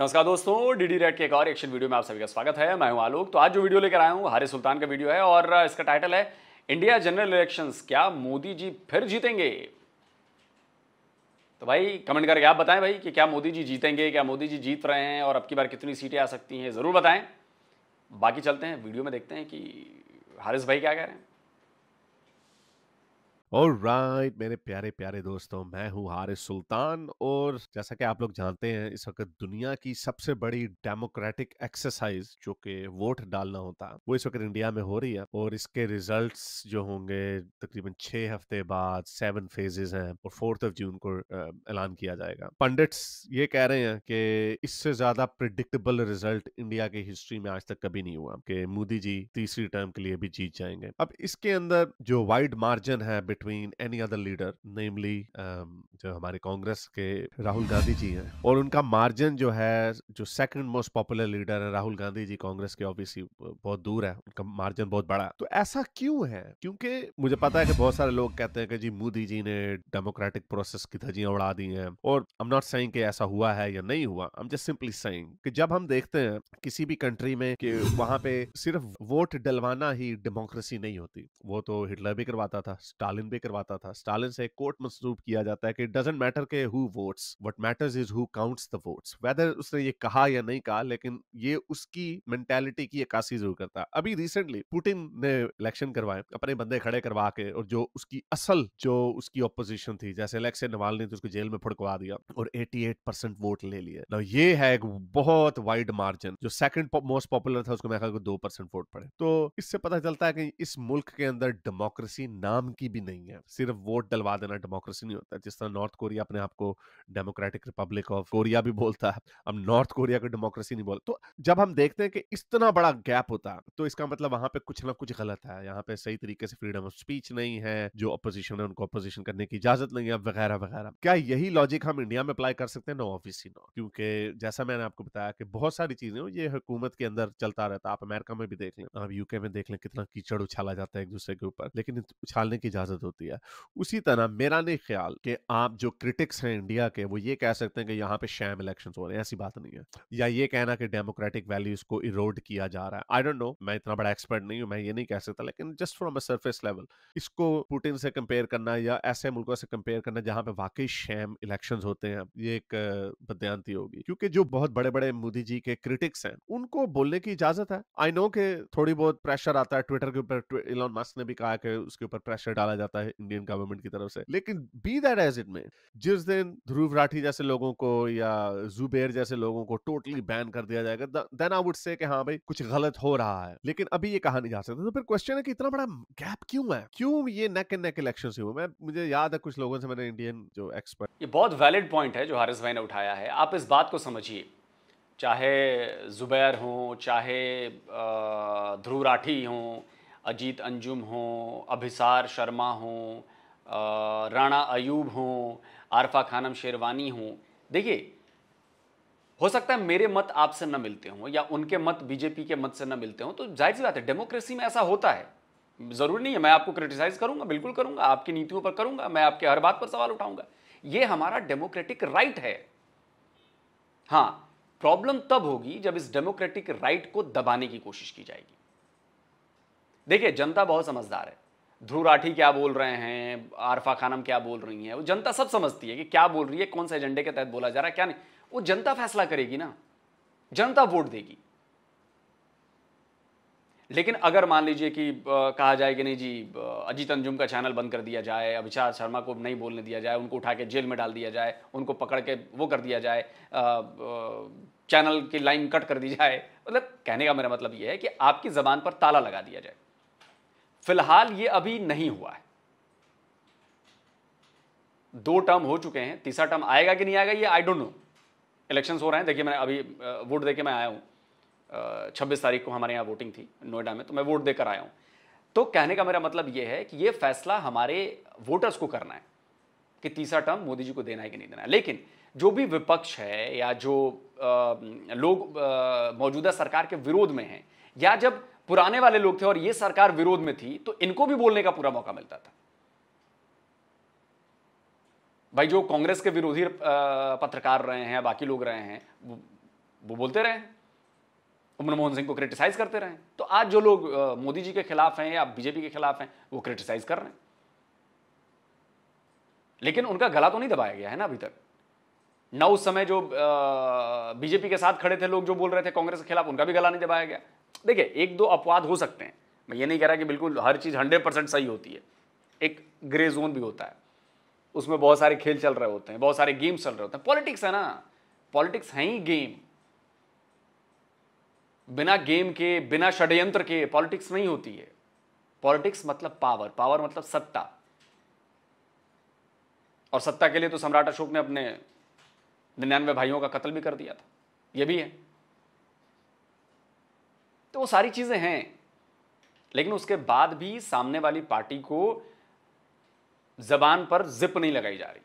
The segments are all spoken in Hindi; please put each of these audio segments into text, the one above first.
नमस्कार दोस्तों डीडी रेड के एक और एक्शन वीडियो में आप सभी का स्वागत है मैं हूं आलोक तो आज जो वीडियो लेकर आया हूं हारे सुल्तान का वीडियो है और इसका टाइटल है इंडिया जनरल इलेक्शंस क्या मोदी जी फिर जीतेंगे तो भाई कमेंट करके आप बताएं भाई कि क्या मोदी जी जीतेंगे क्या मोदी जी जीत रहे हैं और अब की बार कितनी सीटें आ सकती हैं ज़रूर बताएं बाकी चलते हैं वीडियो में देखते हैं कि हारिस भाई क्या कह रहे हैं और राइट मेरे प्यारे प्यारे दोस्तों मैं हूँ हारिस सुल्तान और जैसा कि आप लोग जानते हैं इस वक्त दुनिया की सबसे बड़ी डेमोक्रेटिक एक्सरसाइज जो कि वोट डालना होता है वो इस वक्त इंडिया में हो रही है और इसके रिजल्ट्स जो होंगे तकरीबन छह हफ्ते बाद सेवन फेजेस हैं और फोर्थ ऑफ जून को ऐलान किया जाएगा पंडित्स ये कह रहे हैं कि इससे ज्यादा प्रिडिक्टेबल रिजल्ट इंडिया की हिस्ट्री में आज तक कभी नहीं हुआ कि मोदी जी तीसरी टर्म के लिए भी जीत जाएंगे अब इसके अंदर जो वाइड मार्जिन है between any other leader namely जो हमारे कांग्रेस के राहुल गांधी जी हैं और उनका मार्जिन जो है जो सेकंड मोस्ट पॉपुलर लीडर है राहुल गांधी जी कांग्रेस के ऑब्वियसली बहुत दूर है उनका मार्जिन बहुत बड़ा तो ऐसा क्यों है क्योंकि मुझे पता है कि बहुत सारे लोग कहते हैं कि जी मोदी जी ने डेमोक्रेटिक प्रोसेस की धजियां उड़ा दी हैं और आई एम नॉट सेइंग कि ऐसा हुआ है या नहीं हुआ I am just simply saying कि जब हम देखते हैं किसी भी कंट्री में कि वहां पे सिर्फ वोट डलवाना ही डेमोक्रेसी नहीं होती वो तो हिटलर भी करवाता था स्टालिन कन्वे करवाता था स्टालिन से कोर्ट मंसूब किया जाता है कि डजेंट मैटर के who votes what matters is who counts the votes whether उसने ये कहा या नहीं कहा लेकिन ये उसकी मेंटेलिटी की एकासी जरूर करता अभी रिसेंटली पुटिन ने इलेक्शन करवाए अपने बंदे खड़े करवा के और जो उसकी असल जो उसकी ऑपोजिशन थी जैसे अलेक्से नवाल ने तो उसको जेल में फुड़कवा दिया और 88 परसेंट वोट ले लिए ना ये है एक बहुत वाइड मार्जिन जो सेकंड मोस्ट पॉपुलर था उसको मैं को दो परसेंट वोट पड़े तो इससे पता चलता है कि इस मुल्क के अंदर डेमोक्रेसी नाम की भी नहीं नहीं है सिर्फ वोट डलवा देना डेमोक्रेसी नहीं होता जिस तरह नॉर्थ कोरिया अपने आप को डेमोक्रेटिक रिपब्लिक ऑफ कोरिया भी बोलता है अब नॉर्थ कोरिया को डेमोक्रेसी नहीं बोलता तो जब हम देखते हैं कि इतना बड़ा गैप होता है तो इसका मतलब वहां पे कुछ ना कुछ गलत है यहाँ पे सही तरीके से फ्रीडम ऑफ स्पीच नहीं है जो अपोजिशन है उनको अपोजिशन करने की इजाजत नहीं है वगैरह वगैरह क्या यही लॉजिक हम इंडिया में अप्लाई कर सकते हैं नो ऑब्वियसली नो क्योंकि जैसा मैंने आपको बताया कि बहुत सारी चीजें ये हुकूमत के अंदर चलता रहता है आप अमेरिका में भी देख लें आप यूके में देख लें कितना कीचड़ उछाला जाता है एक दूसरे के ऊपर लेकिन उछालने की इजाजत होती होती है उसी तरह मेरा नहीं ख्याल कि आप जो क्रिटिक्स हैं इंडिया के वो ये कह सकते हैं कि यहाँ पे शैम इलेक्शन हो रहे हैं ऐसी बात नहीं है या ये कहना कि डेमोक्रेटिक वैल्यूज को इरोड किया जा रहा है आई डोंट नो मैं इतना बड़ा एक्सपर्ट नहीं हूँ मैं ये नहीं कह सकता लेकिन just from a surface level इसको पुटिन से कंपेयर करना या ऐसे मुल्कों से कंपेयर करना जहाँ पे वाकई शैम इलेक्शन होते हैं ये एक बदयांती होगी क्योंकि जो बहुत बड़े बड़े मोदी जी के क्रिटिक्स हैं उनको बोलने की इजाजत है आई नो के थोड़ी बहुत प्रेशर आता है ट्विटर के ऊपर इलॉन मस्क ने भी कहा कि उसके ऊपर प्रेशर डाला जाता है जाता है इंडियन गवर्नमेंट की तरफ से लेकिन बी दैट एज इट में जिस दिन ध्रुव राठी जैसे लोगों को या जुबेर जैसे लोगों को टोटली बैन कर दिया जाएगा देन आई वुड से कि हाँ भाई कुछ गलत हो रहा है लेकिन अभी ये कहा नहीं जा सकता तो फिर क्वेश्चन है कि इतना बड़ा गैप क्यों है क्यों ये नेक एंड नेक इलेक्शन हुए मैं मुझे याद है कुछ लोगों से मैंने इंडियन जो एक्सपर्ट ये बहुत वैलिड पॉइंट है जो हारिस भाई ने उठाया है आप इस बात को समझिए चाहे जुबैर हों चाहे ध्रुव राठी हों अजीत अंजुम हों अभिसार शर्मा हों राणा अयूब हों आरफा खानम शेरवानी हों देखिए हो सकता है मेरे मत आपसे न मिलते हों या उनके मत बीजेपी के मत से न मिलते हों तो जाहिर सी बात है डेमोक्रेसी में ऐसा होता है ज़रूरी नहीं है मैं आपको क्रिटिसाइज करूंगा बिल्कुल करूंगा आपकी नीतियों पर करूंगा मैं आपके हर बात पर सवाल उठाऊंगा ये हमारा डेमोक्रेटिक राइट है हाँ प्रॉब्लम तब होगी जब इस डेमोक्रेटिक राइट को दबाने की कोशिश की जाएगी देखिए जनता बहुत समझदार है ध्रुव राठी क्या बोल रहे हैं आरफा खानम क्या बोल रही हैं वो जनता सब समझती है कि क्या बोल रही है कौन से एजेंडे के तहत बोला जा रहा है क्या नहीं वो जनता फैसला करेगी ना जनता वोट देगी लेकिन अगर मान लीजिए कि कहा जाए कि नहीं जी अजीत अंजुम का चैनल बंद कर दिया जाए अभिषाद शर्मा को नहीं बोलने दिया जाए उनको उठा के जेल में डाल दिया जाए उनको पकड़ के वो कर दिया जाए चैनल की लाइन कट कर दी जाए मतलब कहने का मेरा मतलब यह है कि आपकी ज़बान पर ताला लगा दिया जाए फिलहाल ये अभी नहीं हुआ है दो टर्म हो चुके हैं तीसरा टर्म आएगा कि नहीं आएगा ये आई डोंट नो इलेक्शन हो रहे हैं देखिए मैं अभी वोट देकर मैं आया हूं छब्बीस तारीख को हमारे यहाँ वोटिंग थी नोएडा में तो मैं वोट देकर आया हूं तो कहने का मेरा मतलब यह है कि यह फैसला हमारे वोटर्स को करना है कि तीसरा टर्म मोदी जी को देना है कि नहीं देना है लेकिन जो भी विपक्ष है या जो आ, लोग मौजूदा सरकार के विरोध में हैं या जब पुराने वाले लोग थे और ये सरकार विरोध में थी तो इनको भी बोलने का पूरा मौका मिलता था भाई जो कांग्रेस के विरोधी पत्रकार रहे हैं बाकी लोग रहे हैं वो, बोलते रहे मनमोहन सिंह को क्रिटिसाइज करते रहे तो आज जो लोग मोदी जी के खिलाफ हैं या बीजेपी के खिलाफ हैं वो क्रिटिसाइज कर रहे हैं लेकिन उनका गला तो नहीं दबाया गया है ना अभी तक न उस समय जो बीजेपी के साथ खड़े थे लोग जो बोल रहे थे कांग्रेस के खिलाफ उनका भी गला नहीं दबाया गया देखिए एक दो अपवाद हो सकते हैं मैं ये नहीं कह रहा कि बिल्कुल हर चीज़ हंड्रेड परसेंट सही होती है एक ग्रे जोन भी होता है उसमें बहुत सारे खेल चल रहे होते हैं बहुत सारे गेम्स चल रहे होते हैं पॉलिटिक्स है ना पॉलिटिक्स है ही गेम बिना गेम के बिना षड्यंत्र के पॉलिटिक्स नहीं होती है पॉलिटिक्स मतलब पावर पावर मतलब सत्ता और सत्ता के लिए तो सम्राट अशोक ने अपने निन्यानवे भाइयों का कत्ल भी कर दिया था यह भी है तो वो सारी चीज़ें हैं लेकिन उसके बाद भी सामने वाली पार्टी को जबान पर जिप नहीं लगाई जा रही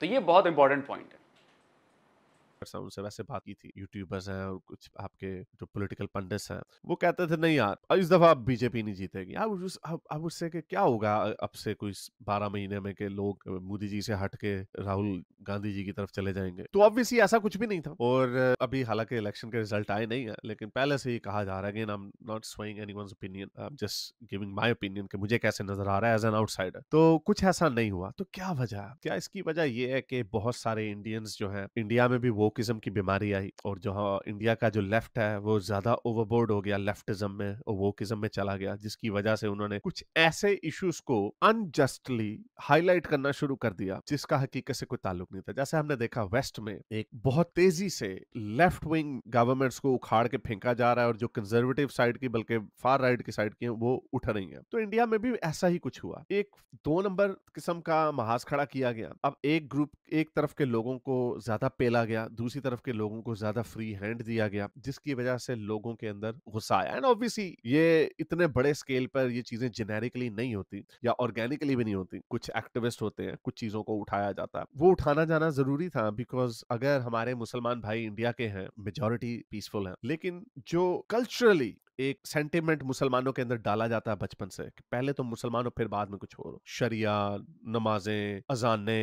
तो ये बहुत इंपॉर्टेंट पॉइंट है सा उनसे वैसे बात की थी यूट्यूबर्स हैं और कुछ आपके जो पोलिटिकल पंडित हैं वो कहते थे नहीं यार इस दफा आप बीजेपी नहीं जीतेगी अब उससे कि क्या होगा अब से कोई बारह महीने में के लोग मोदी जी से हट के राहुल गांधी जी की तरफ चले जाएंगे तो ऑब्वियसली ऐसा कुछ भी नहीं था और अभी हालांकि इलेक्शन के रिजल्ट आए नहीं है लेकिन पहले से ही कहा जा रहा है again I am not swaying anyone's opinion I am just giving my opinion कि मुझे कैसे नजर आ रहा है एज एन आउटसाइडर तो कुछ ऐसा नहीं हुआ तो क्या वजह क्या इसकी वजह यह है कि बहुत सारे इंडियंस जो है इंडिया में भी वो वोकिज्म की बीमारी आई और जो हाँ इंडिया का जो लेफ्ट है वो ज्यादा ओवरबोर्ड हो गया लेफ्टिज्म में और वोकिज्म में चला गया जिसकी वजह से उन्होंने कुछ ऐसे इश्यूज को अनजस्टली हाईलाइट करना शुरू कर दिया जिसका हकीकत से कोई ताल्लुक नहीं था जैसे हमने देखा वेस्ट में एक बहुत तेजी से लेफ्ट विंग गवर्नमेंट्स को उखाड़ के फेंका जा रहा है और जो कंजर्वेटिव साइड की बल्कि फार राइट की साइड की है वो उठ रही है तो इंडिया में भी ऐसा ही कुछ हुआ एक दो नंबर किस्म का महाज खड़ा किया गया अब एक ग्रुप एक तरफ के लोगों को ज्यादा पेला गया दूसरी तरफ के लोगों को ज्यादा फ्री हैंड दिया गया जिसकी वजह से लोगों के अंदर गुस्सा आया एंड ऑब्वियसली ये इतने बड़े स्केल पर ये चीजें जेनेरिकली नहीं होती या ऑर्गेनिकली भी नहीं होती कुछ एक्टिविस्ट होते हैं कुछ चीजों को उठाया जाता है वो उठाना जाना जरूरी था बिकॉज अगर हमारे मुसलमान भाई इंडिया के हैं मेजोरिटी पीसफुल है लेकिन जो कल्चरली एक सेंटिमेंट मुसलमानों के अंदर डाला जाता है बचपन से कि पहले तो मुसलमान हो फिर बाद में कुछ और शरिया नमाजें अजाने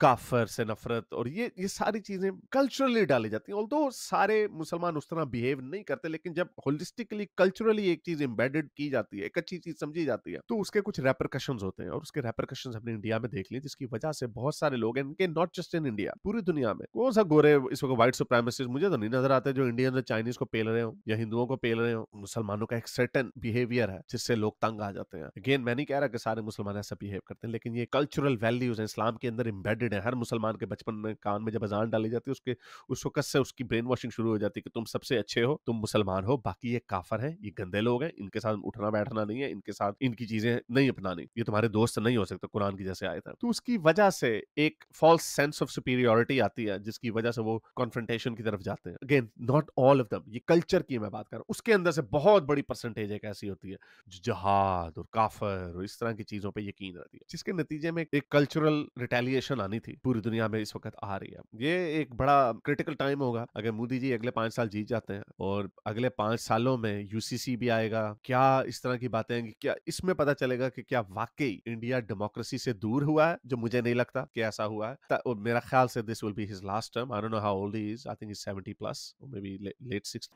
काफर से नफरत और ये ये सारी चीजें कल्चरली डाली जाती हैं ऑल्दो सारे मुसलमान उस तरह बिहेव नहीं करते लेकिन जब होलिस्टिकली कल्चरली एक चीज एम्बेडेड की जाती है एक अच्छी चीज समझी जाती है तो उसके कुछ रेपरकशन होते हैं और उसके रेपरकशन हमने इंडिया में देख ली जिसकी वजह से बहुत सारे लोग हैं इनके नॉट जस्ट इन इंडिया पूरी दुनिया में कौन सा गोरे इस वक्त व्हाइट सुप्राइमेसिस मुझे तो नहीं नजर आते जो इंडियन और चाइनीज को पेल रहे हो या हिंदुओं को पेल रहे हो मुसलमानों का एक सर्टन बिहेवियर है जिससे लोग तंग आ जाते हैं अगेन मैं नहीं कह रहा कि सारे मुसलमान ऐसा बिहेव करते हैं लेकिन ये कल्चरल वैल्यूज है इस्लाम के अंदर इम्बेडेड है हर मुसलमान के बचपन में कान में जब अजान डाली जाती है उसके उस वक्त से उसकी ब्रेन वॉशिंग शुरू हो जाती है कि तुम सबसे अच्छे हो तुम मुसलमान हो बाकी ये काफर है ये गंदे लोग हैं इनके साथ उठना बैठना नहीं है इनके साथ इनकी चीजें नहीं अपनानी ये तुम्हारे दोस्त नहीं हो सकते कुरान की जैसे आए था तो उसकी वजह से एक फॉल्स सेंस ऑफ सुपीरियोरिटी आती है जिसकी वजह से वो कॉन्फ्रेंटेशन की तरफ जाते हैं again not all of them ये कल्चर की मैं बात कर रहा हूँ उसके अंदर से बहुत बहुत बड़ी परसेंटेज एक ऐसी होती है जो जहाद और काफर और इस तरह की चीजों पर यकीन रहती है जिसके नतीजे में एक कल्चरल रिटेलिएशन आनी थी पूरी दुनिया में इस वक्त आ रही है ये एक बड़ा क्रिटिकल टाइम होगा अगर मोदी जी अगले पांच साल जीत जाते हैं और अगले पांच सालों में यूसीसी भी आएगा क्या इस तरह की बातें आएंगी क्या इसमें पता चलेगा कि क्या वाकई इंडिया डेमोक्रेसी से दूर हुआ है जो मुझे नहीं लगता कि ऐसा हुआ है और मेरा ख्याल से this will be his last term I don't know how old he is I think is 70 plus maybe बी लेट 60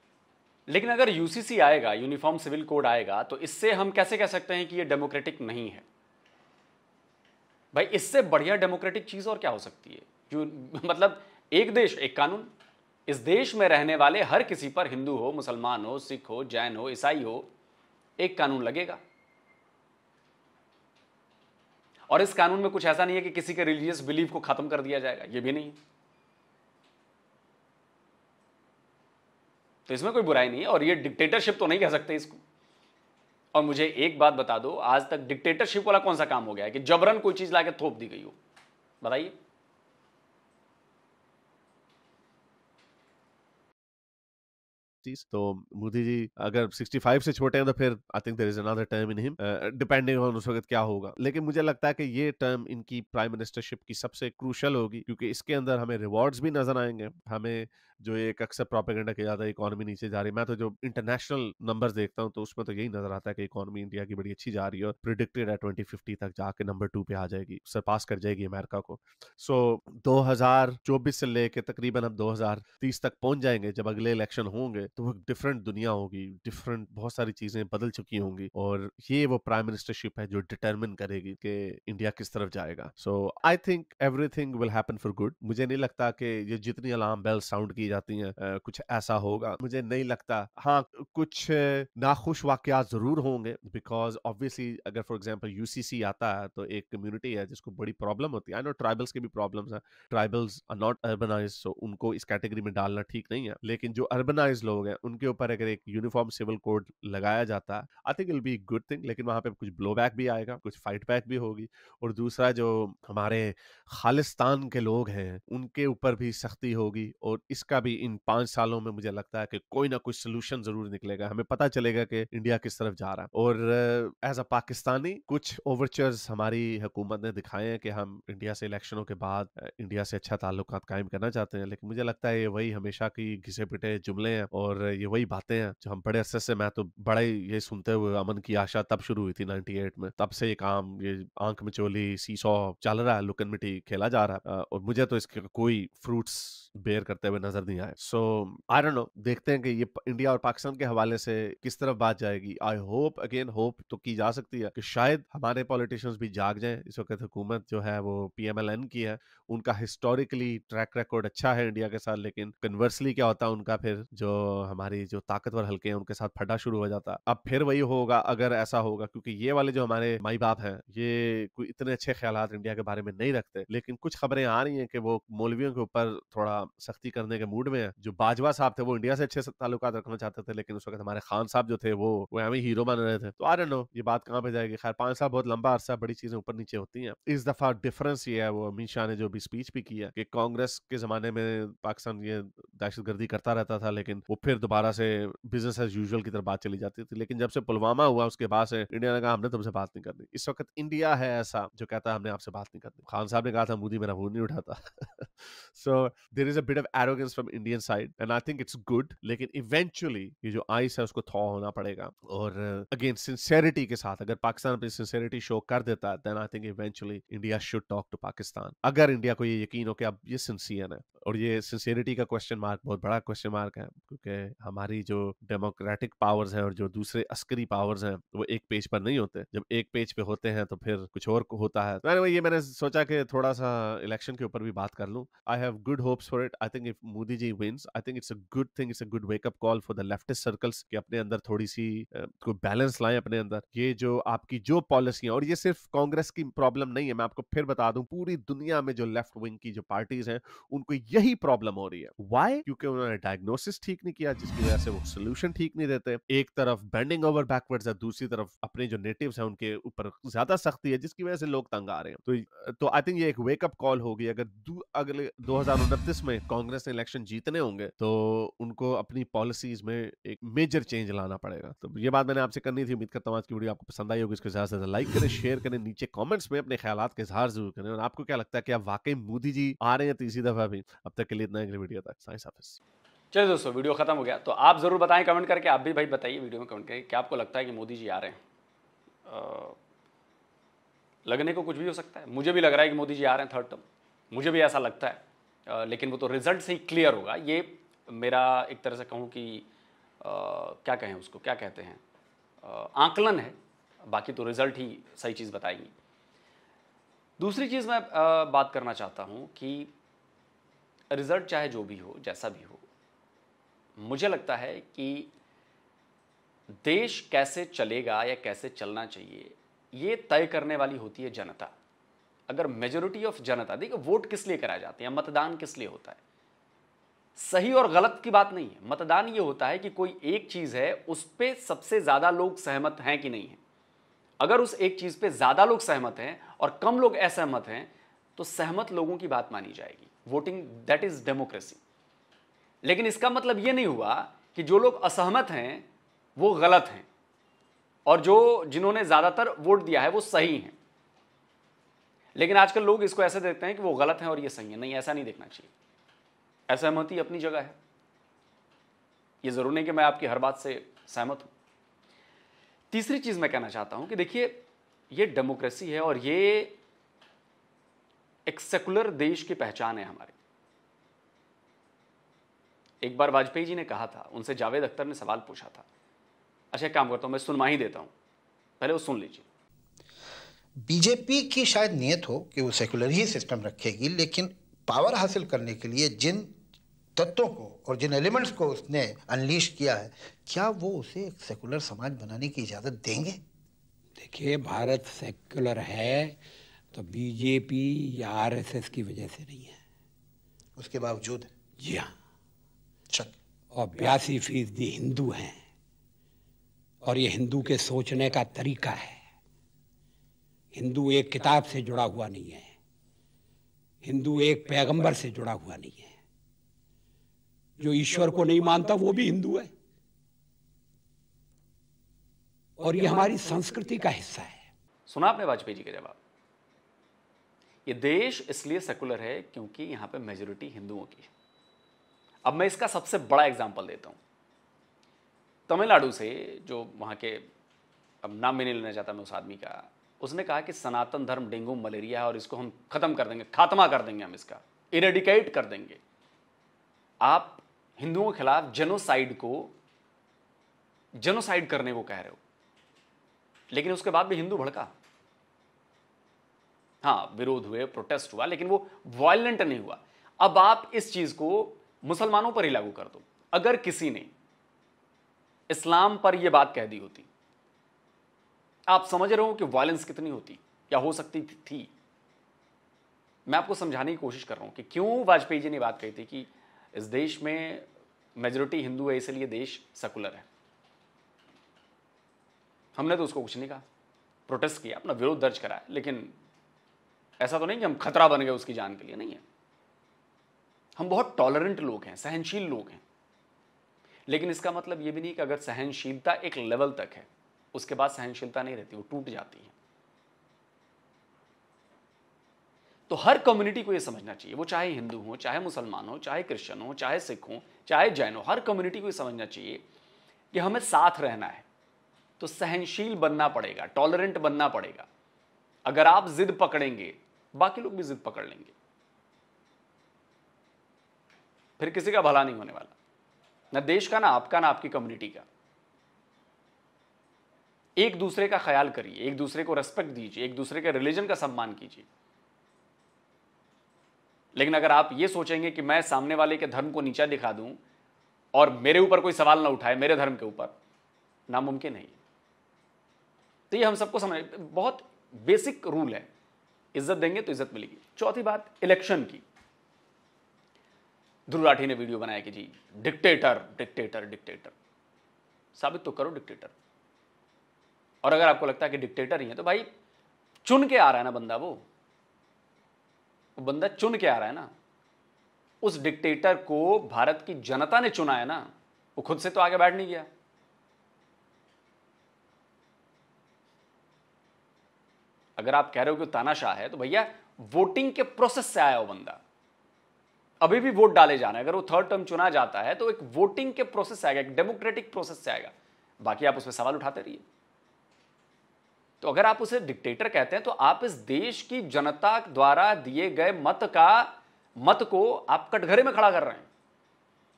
लेकिन अगर यूसीसी आएगा यूनिफॉर्म सिविल कोड आएगा तो इससे हम कैसे कह सकते हैं कि ये डेमोक्रेटिक नहीं है भाई इससे बढ़िया डेमोक्रेटिक चीज़ और क्या हो सकती है मतलब एक देश एक कानून इस देश में रहने वाले हर किसी पर हिंदू हो मुसलमान हो सिख हो जैन हो ईसाई हो एक कानून लगेगा और इस कानून में कुछ ऐसा नहीं है कि किसी के रिलीजियस बिलीफ को खत्म कर दिया जाएगा यह भी नहीं है तो इसमें कोई बुराई नहीं है और ये डिक्टेटरशिप तो नहीं कह सकते इसको और मुझे एक बात बता दो आज तक डिक्टेटरशिप वाला कौन सा काम हो गया है कि जबरन कोई चीज लाके थोप दी गई हो बताइए तो मोदी जी अगर 65 से छोटे हैं तो फिर I think there is another term in him depending on उस वक्त क्या होगा लेकिन मुझे लगता है कि ये टर्म इनकी प्राइम मिनिस्टरशिप की सबसे क्रूशल होगी क्योंकि इसके अंदर हमें रिवॉर्ड्स भी नजर आएंगे हमें जो एक अक्सर प्रोपेगेंडा किया जाता है इकॉनमी नीचे जा रही है मैं तो जो इंटरनेशनल नंबर देखता हूँ तो उसमें तो यही नजर आता है कि इकॉनमी इंडिया की बड़ी अच्छी जा रही है और प्रिडिक्टेड है ट्वेंटी फिफ्टी तक जाके नंबर टू पे आ जाएगी सरपास कर जाएगी अमेरिका को सो दो हजार चौबीस से लेके तकरीबन हम दो हजार तीस तक पहुंच जाएंगे जब अगले इलेक्शन होंगे तो वो डिफरेंट दुनिया होगी डिफरेंट बहुत सारी चीजें बदल चुकी होंगी और ये वो प्राइम मिनिस्टरशिप है जो डिटर्मिन करेगी कि इंडिया किस तरफ जाएगा so I think everything will happen for good मुझे नहीं लगता कि ये जितनी अलार्म बेल साउंड की जाती हैं कुछ ऐसा होगा मुझे नहीं लगता हाँ कुछ नाखुश वाकयात ज़रूर होंगे बिकॉज ऑब्वियसली अगर फॉर एग्जाम्पल यू आता है तो एक कम्युनिटी है जिसको बड़ी प्रॉब्लम होती है आई नो ट्राइबल्स के भी प्रॉब्लम्स हैं tribals are not urbanise so उनको इस कैटेगरी में डालना ठीक नहीं है लेकिन जो अर्बनाइज लोग हैं उनके ऊपर अगर एक यूनिफॉर्म सिविल कोड लगाया जाता है I think it'll be good thing लेकिन वहाँ पे कुछ ब्लो बैक भी आएगा कुछ फाइट बैक भी होगी और दूसरा जो हमारे खालिस्तान के लोग हैं उनके ऊपर भी सख्ती होगी और इसका इसका भी इन पांच सालों में मुझे लगता है कि कोई ना कोई सोल्यूशन जरूर निकलेगा हमें पता चलेगा कि इंडिया किस तरफ जा रहा है और एज अ पाकिस्तानी कुछ ओवरचर्स हमारी हुकूमत ने दिखाए हैं कि हम इंडिया से इलेक्शनों के बाद इंडिया से अच्छा ताल्लुक कायम करना चाहते हैं लेकिन मुझे लगता है ये वही हमेशा की घिसे पिटे जुमले हैं और ये वही बातें हैं जो हम बड़े अरसे से मैं तो बड़ा ही ये सुनते हुए अमन की आशा तब शुरू हुई थी नाइनटी में तब से ये काम ये आंख में चोली सीसॉ चल रहा है लुकन मिट्टी खेला जा रहा है और मुझे तो इसके कोई फ्रूट्स बेयर करते हुए नजर कर दिया है सो आई डोंट नो देखते हैं कि ये इंडिया और पाकिस्तान के हवाले से किस तरफ बात जाएगी आई होप अगेन होप तो की जा सकती है कि शायद हमारे पॉलिटिशियंस भी जाग जाए इस वक्त हुकूमत जो है वो पीएमएलएन की है उनका हिस्टोरिकली ट्रैक रिकॉर्ड अच्छा है इंडिया के साथ लेकिन कन्वर्सली क्या होता है उनका फिर जो हमारी जो ताकतवर हल्के हैं उनके साथ फटा शुरू हो जाता अब फिर वही होगा अगर ऐसा होगा क्योंकि ये वाले जो हमारे माई बाप हैं ये कोई इतने अच्छे ख्याल इंडिया के बारे में नहीं रखते लेकिन कुछ खबरें आ रही हैं कि वो मौलवियों के ऊपर थोड़ा सख्ती करने के मूड में है जो बाजवा साहब थे वो इंडिया से अच्छे ताल्लुक रखना चाहते थे लेकिन उस वक्त हमारे खान साहब जो थे वो वो हमें हीरो मान रहे थे तो आ रहे नो ये बात कहाँ पे जाएगी खैर पांच साल बहुत लंबा अरसा बड़ी चीजें ऊपर नीचे होती है इस दफा डिफरेंस ये है वो अमित शाह ने जो भी स्पीच भी की है कि कांग्रेस के जमाने में पाकिस्तान ये दहशत करता रहता था लेकिन वो फिर दोबारा से बिजनेस एज यूजल की तरफ बात चली जाती थी लेकिन जब से पुलवामा हुआ उसके बाद से इंडिया ने कहा हमने तुमसे बात नहीं करनी इस वक्त इंडिया है ऐसा जो कहता है हमने आपसे बात नहीं करनी खान साहब ने कहा था मोदी मेरा वो नहीं उठाता so there is a bit of arrogance from Indian side and I think it's good लेकिन इवेंचुअली ये जो आइस है उसको थॉ होना पड़ेगा और अगेन uh, सिंसेरिटी के साथ अगर पाकिस्तान अपनी सिंसेरिटी शो कर देता है then I think eventually India should talk to Pakistan अगर इंडिया को ये यकीन हो कि अब ये सिंसियर है और ये सिंसियरिटी का क्वेश्चन मार्क बहुत बड़ा क्वेश्चन मार्क है क्योंकि हमारी जो डेमोक्रेटिक पावर्स हैं और जो दूसरे अस्करी पावर्स हैं वो एक पेज पर नहीं होते जब एक पेज पे होते हैं तो फिर कुछ और होता है तो ये मैंने सोचा कि थोड़ा सा इलेक्शन के ऊपर भी बात कर लूँ I have good hopes for it I think if Modi Modi ji wins I think it's a good thing it's a good wake up call for the leftist circles कि अपने अंदर थोड़ी सी कोई बैलेंस लाएं अपने अंदर ये जो आपकी जो पॉलिसियां और ये सिर्फ कांग्रेस की प्रॉब्लम नहीं है मैं आपको फिर बता दूं पूरी दुनिया में जो लेफ्ट विंग की जो पार्टीज हैं उनको यही प्रॉब्लम हो रही है वाई क्योंकि उन्होंने डायग्नोसिस ठीक नहीं किया जिसकी वजह से वो सोल्यूशन ठीक नहीं देते एक तरफ बेंडिंग ओवर बैकवर्ड्स है दूसरी तरफ अपने जो नेटिव है उनके ऊपर ज्यादा सख्ती है जिसकी वजह से लोग तंग आ रहे हैं तो आई तो थिंक ये एक वेकअप कॉल होगी अगर अगले दो में कांग्रेस ने इलेक्शन इलेक्शन जीतने होंगे तो उनको अपनी पॉलिसीज में एक मेजर चेंज लाना पड़ेगा तो ये बात मैंने आपसे करनी थी उम्मीद करता हूँ आज की वीडियो आपको पसंद आई होगी इसको ज्यादा से ज्यादा लाइक करें शेयर करें नीचे कॉमेंट्स में अपने ख्याल के इजहार जरूर करें और आपको क्या लगता है कि आप वाकई मोदी जी आ रहे हैं तीसरी दफा भी अब तक के लिए इतना अगले वीडियो तक साइंस ऑफिस चलिए दोस्तों वीडियो खत्म हो गया तो आप जरूर बताएं कमेंट करके आप भी भाई बताइए वीडियो में कमेंट करके क्या आपको लगता है कि मोदी जी आ रहे हैं लगने को कुछ भी हो सकता है मुझे भी लग रहा है कि मोदी जी आ रहे हैं थर्ड टर्म मुझे भी ऐसा लगता है लेकिन वो तो रिजल्ट से ही क्लियर होगा ये मेरा एक तरह से कहूँ कि क्या कहें उसको क्या कहते हैं आंकलन है बाकी तो रिजल्ट ही सही चीज़ बताएगी दूसरी चीज़ मैं आ, बात करना चाहता हूँ कि रिज़ल्ट चाहे जो भी हो जैसा भी हो मुझे लगता है कि देश कैसे चलेगा या कैसे चलना चाहिए ये तय करने वाली होती है जनता अगर मेजोरिटी ऑफ जनता देखिए वोट किस लिए कराए जाते हैं मतदान किस लिए होता है सही और गलत की बात नहीं है मतदान ये होता है कि कोई एक चीज़ है उस पर सबसे ज़्यादा लोग सहमत हैं कि नहीं है अगर उस एक चीज़ पे ज़्यादा लोग सहमत हैं और कम लोग असहमत हैं तो सहमत लोगों की बात मानी जाएगी वोटिंग दैट इज़ डेमोक्रेसी लेकिन इसका मतलब ये नहीं हुआ कि जो लोग असहमत हैं वो गलत हैं और जो जिन्होंने ज़्यादातर वोट दिया है वो सही हैं लेकिन आजकल लोग इसको ऐसे देखते हैं कि वो गलत है और ये सही है नहीं ऐसा नहीं देखना चाहिए असहमति अपनी जगह है ये ज़रूरी नहीं कि मैं आपकी हर बात से सहमत हूं तीसरी चीज़ मैं कहना चाहता हूँ कि देखिए ये डेमोक्रेसी है और ये एक सेकुलर देश की पहचान है हमारी एक बार वाजपेयी जी ने कहा था उनसे जावेद अख्तर ने सवाल पूछा था अच्छा काम करता हूँ मैं सुनवा ही देता हूँ पहले वो सुन लीजिए बीजेपी की शायद नीयत हो कि वो सेकुलर ही सिस्टम रखेगी लेकिन पावर हासिल करने के लिए जिन तत्वों को और जिन एलिमेंट्स को उसने अनलीश किया है क्या वो उसे एक सेकुलर समाज बनाने की इजाज़त देंगे देखिए भारत सेकुलर है तो बीजेपी या आरएसएस की वजह से नहीं है उसके बावजूद जी हाँ शक और बयासी फीसदी हिंदू हैं और ये हिंदू के सोचने का तरीका है हिंदू एक किताब से जुड़ा हुआ नहीं है हिंदू एक पैगंबर से जुड़ा हुआ नहीं है जो ईश्वर को नहीं मानता वो भी हिंदू है और ये हमारी संस्कृति का हिस्सा है सुना आपने वाजपेयी जी का जवाब ये देश इसलिए सेकुलर है क्योंकि यहां पे मेजोरिटी हिंदुओं की है अब मैं इसका सबसे बड़ा एग्जाम्पल देता हूं तमिलनाडु से जो वहां के अब नाम भी नहीं लेना चाहता मैं उस आदमी का उसने कहा कि सनातन धर्म डेंगू मलेरिया है और इसको हम खत्म कर देंगे खात्मा कर देंगे हम इसका इरेडिकेट कर देंगे आप हिंदुओं के खिलाफ जेनोसाइड को जेनोसाइड करने को कह रहे हो लेकिन उसके बाद भी हिंदू भड़का हाँ विरोध हुए प्रोटेस्ट हुआ लेकिन वो वायलेंट नहीं हुआ अब आप इस चीज को मुसलमानों पर ही लागू कर दो अगर किसी ने इस्लाम पर यह बात कह दी होती आप समझ रहे हो कि वायलेंस कितनी होती या हो सकती थी मैं आपको समझाने की कोशिश कर रहा हूँ कि क्यों वाजपेयी जी ने बात कही थी कि इस देश में मेजोरिटी हिंदू है इसलिए देश सेकुलर है हमने तो उसको कुछ नहीं कहा प्रोटेस्ट किया अपना विरोध दर्ज कराया लेकिन ऐसा तो नहीं कि हम खतरा बन गए उसकी जान के लिए नहीं है हम बहुत टॉलरेंट लोग हैं सहनशील लोग हैं लेकिन इसका मतलब यह भी नहीं कि अगर सहनशीलता एक लेवल तक है उसके बाद सहनशीलता नहीं रहती वो टूट जाती है तो हर कम्युनिटी को ये समझना चाहिए वो चाहे हिंदू हो चाहे मुसलमान हो चाहे क्रिश्चियन हो चाहे सिख हो चाहे जैन हो हर कम्युनिटी को ये समझना चाहिए कि हमें साथ रहना है तो सहनशील बनना पड़ेगा टॉलरेंट बनना पड़ेगा अगर आप जिद पकड़ेंगे बाकी लोग भी जिद पकड़ लेंगे फिर किसी का भला नहीं होने वाला ना देश का ना आपका ना आपकी कम्युनिटी का एक दूसरे का ख्याल करिए एक दूसरे को रेस्पेक्ट दीजिए एक दूसरे के रिलीजन का सम्मान कीजिए लेकिन अगर आप ये सोचेंगे कि मैं सामने वाले के धर्म को नीचा दिखा दूं और मेरे ऊपर कोई सवाल ना उठाए मेरे धर्म के ऊपर नामुमकिन है तो ये हम सबको समझ बहुत बेसिक रूल है इज्जत देंगे तो इज्जत मिलेगी चौथी बात इलेक्शन की ध्रुव राठी ने वीडियो बनाया कि जी डिक्टेटर डिक्टेटर डिक्टेटर साबित तो करो डिक्टेटर और अगर आपको लगता है कि डिक्टेटर ही है तो भाई चुन के आ रहा है ना बंदा वो वो बंदा चुन के आ रहा है ना उस डिक्टेटर को भारत की जनता ने चुना है ना वो खुद से तो आगे बैठ नहीं गया अगर आप कह रहे हो कि तानाशाह है तो भैया वोटिंग के प्रोसेस से आया वो बंदा अभी भी वोट डाले रहे हैं अगर वो थर्ड टर्म चुना जाता है तो एक वोटिंग के प्रोसेस से आएगा एक डेमोक्रेटिक प्रोसेस से आएगा बाकी आप उसमें सवाल उठाते रहिए तो अगर आप उसे डिक्टेटर कहते हैं तो आप इस देश की जनता द्वारा दिए गए मत का मत को आप कटघरे में खड़ा कर रहे हैं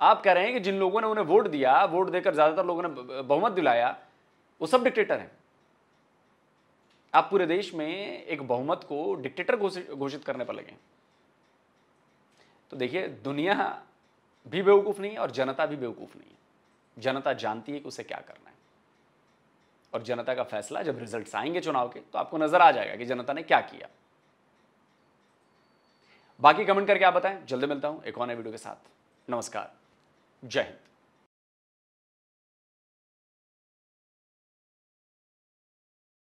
आप कह रहे हैं कि जिन लोगों ने उन्हें वोट दिया वोट देकर ज्यादातर लोगों ने बहुमत दिलाया वो सब डिक्टेटर हैं आप पूरे देश में एक बहुमत को डिक्टेटर घोषित करने पर लगे तो देखिए दुनिया भी बेवकूफ़ नहीं है और जनता भी बेवकूफ़ नहीं है जनता जानती है कि उसे क्या करना है और जनता का फैसला जब रिजल्ट्स आएंगे चुनाव के तो आपको नजर आ जाएगा कि जनता ने क्या किया बाकी कमेंट करके आप बताएं जल्दी मिलता हूं एक और नए वीडियो के साथ नमस्कार जय हिंद